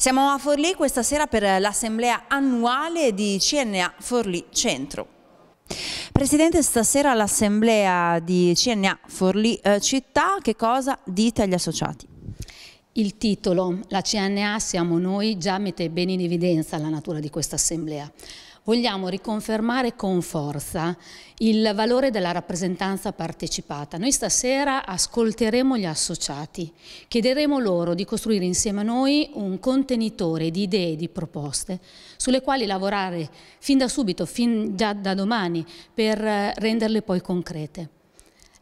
Siamo a Forlì questa sera per l'assemblea annuale di CNA Forlì Centro. Presidente, stasera l'assemblea di CNA Forlì eh, Città, che cosa dite agli associati? Il titolo, la CNA siamo noi, già mette bene in evidenza la natura di questa assemblea vogliamo riconfermare con forza il valore della rappresentanza partecipata. Noi stasera ascolteremo gli associati, chiederemo loro di costruire insieme a noi un contenitore di idee e di proposte sulle quali lavorare fin da subito, fin già da domani, per renderle poi concrete.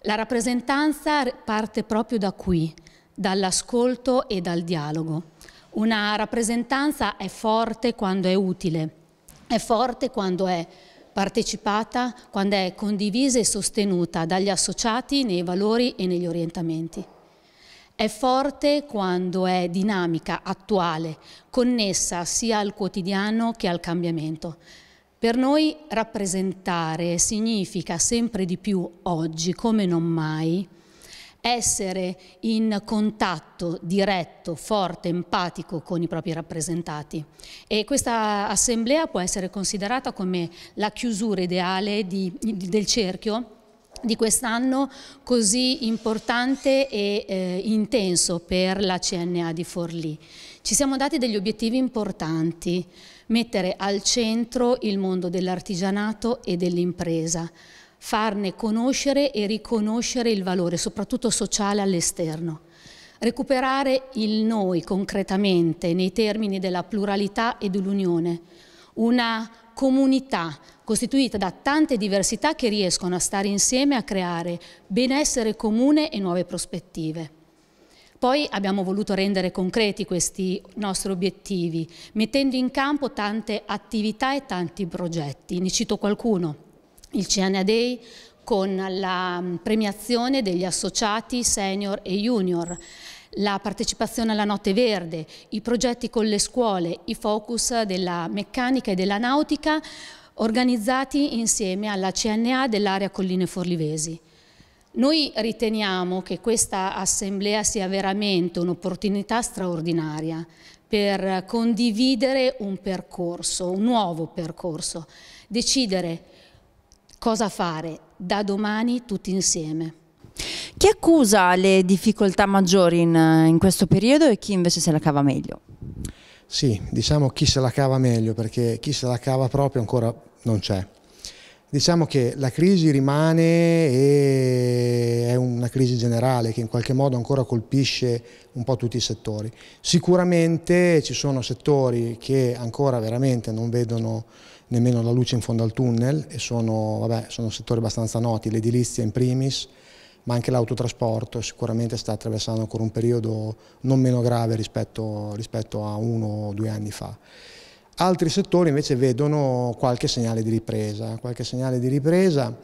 La rappresentanza parte proprio da qui, dall'ascolto e dal dialogo. Una rappresentanza è forte quando è utile è forte quando è partecipata, quando è condivisa e sostenuta dagli associati nei valori e negli orientamenti. È forte quando è dinamica, attuale, connessa sia al quotidiano che al cambiamento. Per noi rappresentare significa sempre di più oggi, come non mai, essere in contatto diretto, forte, empatico con i propri rappresentati. E questa assemblea può essere considerata come la chiusura ideale di, del cerchio di quest'anno così importante e eh, intenso per la CNA di Forlì. Ci siamo dati degli obiettivi importanti, mettere al centro il mondo dell'artigianato e dell'impresa, farne conoscere e riconoscere il valore, soprattutto sociale all'esterno. Recuperare il noi concretamente nei termini della pluralità e dell'unione, una comunità costituita da tante diversità che riescono a stare insieme a creare benessere comune e nuove prospettive. Poi abbiamo voluto rendere concreti questi nostri obiettivi, mettendo in campo tante attività e tanti progetti. Ne cito qualcuno il Ciana Day con la mm, premiazione degli associati senior e junior, la partecipazione alla Notte Verde, i progetti con le scuole, i focus della meccanica e della nautica organizzati insieme alla CNA dell'area Colline Forlivesi. Noi riteniamo che questa assemblea sia veramente un'opportunità straordinaria per condividere un percorso, un nuovo percorso, decidere cosa fare da domani tutti insieme. Chi accusa le difficoltà maggiori in, eh, in questo periodo e chi invece se la cava meglio? Sì, diciamo chi se la cava meglio perché chi se la cava proprio ancora non c'è. Diciamo che la crisi rimane e è una crisi generale che in qualche modo ancora colpisce un po' tutti i settori. Sicuramente ci sono settori che ancora veramente non vedono nemmeno la luce in fondo al tunnel e sono, vabbè, sono settori abbastanza noti, l'edilizia in primis, ma anche l'autotrasporto sicuramente sta attraversando ancora un periodo non meno grave rispetto, rispetto a uno o due anni fa. Altri settori invece vedono qualche segnale di ripresa, qualche segnale di ripresa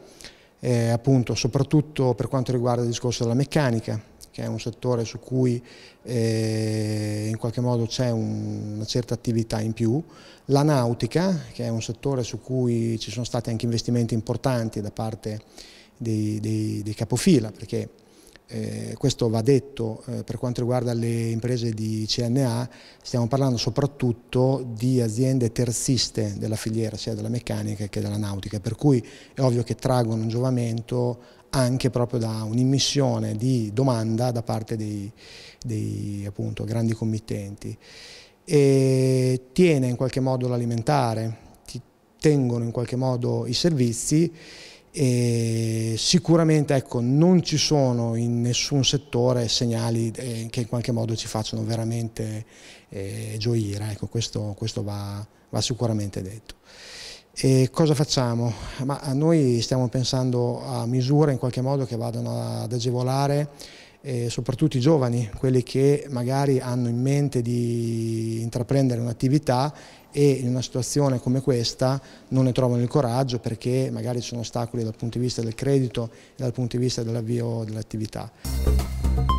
eh, appunto, soprattutto per quanto riguarda il discorso della meccanica, che è un settore su cui eh, in qualche modo c'è un, una certa attività in più, la nautica, che è un settore su cui ci sono stati anche investimenti importanti da parte dei, dei, dei capofila, perché eh, questo va detto eh, per quanto riguarda le imprese di CNA, stiamo parlando soprattutto di aziende terziste della filiera, sia della meccanica che della nautica, per cui è ovvio che traggono un giovamento anche proprio da un'immissione di domanda da parte dei, dei appunto, grandi committenti. E tiene in qualche modo l'alimentare, tengono in qualche modo i servizi e sicuramente ecco, non ci sono in nessun settore segnali eh, che in qualche modo ci facciano veramente eh, gioire, ecco, questo, questo va, va, sicuramente detto. E cosa facciamo? Ma noi stiamo pensando a misure in qualche modo che vadano ad agevolare eh, soprattutto i giovani, quelli che magari hanno in mente di intraprendere un'attività e in una situazione come questa non ne trovano il coraggio perché magari ci sono ostacoli dal punto di vista del credito e dal punto di vista dell'avvio dell'attività.